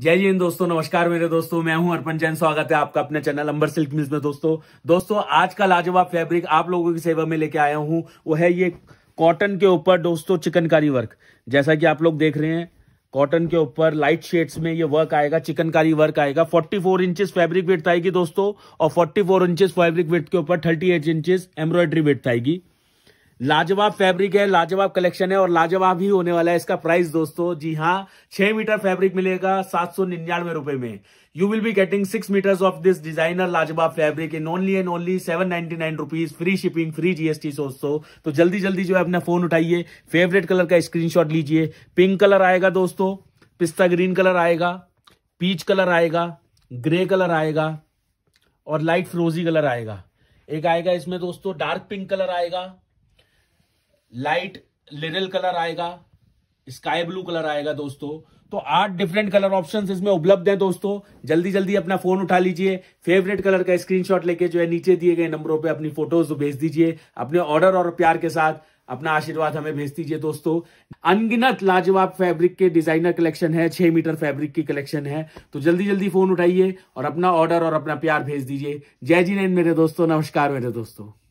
जय हिंद दोस्तों नमस्कार मेरे दोस्तों मैं हूं अर्पण जैन स्वागत है आपका अपने चैनल अंबर सिल्क मिल्स में दोस्तों दोस्तों आज का लाजवाब फैब्रिक आप लोगों की सेवा में लेके आया हूं वो है ये कॉटन के ऊपर दोस्तों चिकनकारी वर्क जैसा कि आप लोग देख रहे हैं कॉटन के ऊपर लाइट शेड्स में ये वर्क आएगा चिकनकारी वर्क आएगा 44 फोर इंचेस फैब्रिक विथ आएगी दोस्तों और 44 फोर इंचेस फैब्रिक के ऊपर 38 एट इंचेस एम्ब्रॉयडरी वेट आएगी लाजवाब फैब्रिक है लाजवाब कलेक्शन है और लाजवाब ही होने वाला है इसका प्राइस दोस्तों जी हाँ छह मीटर फैब्रिक मिलेगा सात सौ निन्यानवे रुपए में you will be getting six metres of this designer लाजवाब fabric in only and only seven ninety nine rupees free shipping free GST दोस्तों तो जल्दी जल्दी जो है अपना फोन उठाइए फेवरेट कलर का स्क्रीन लीजिए पिंक कलर आएगा दोस्तों पिस्ता ग्रीन कलर आएगा पीच कलर आएगा ग्रे कलर आएगा और लाइट फ्रोजी कलर आएगा एक आएगा इसमें दोस्तों डार्क पिंक कलर आएगा लाइट लिरल कलर आएगा स्काई ब्लू कलर आएगा दोस्तों तो आठ डिफरेंट कलर ऑप्शंस इसमें उपलब्ध हैं दोस्तों जल्दी जल्दी अपना फोन उठा लीजिए फेवरेट कलर का स्क्रीनशॉट लेके जो है नीचे दिए गए नंबरों पे अपनी फोटोज तो भेज दीजिए अपने ऑर्डर और प्यार के साथ अपना आशीर्वाद हमें भेज दीजिए दोस्तों अनगिनत लाजवाब फैब्रिक के डिजाइनर कलेक्शन है छह मीटर फैब्रिक की कलेक्शन है तो जल्दी जल्दी फोन उठाइए और अपना ऑर्डर और अपना प्यार भेज दीजिए जय जी नैन मेरे दोस्तों नमस्कार मेरे दोस्तों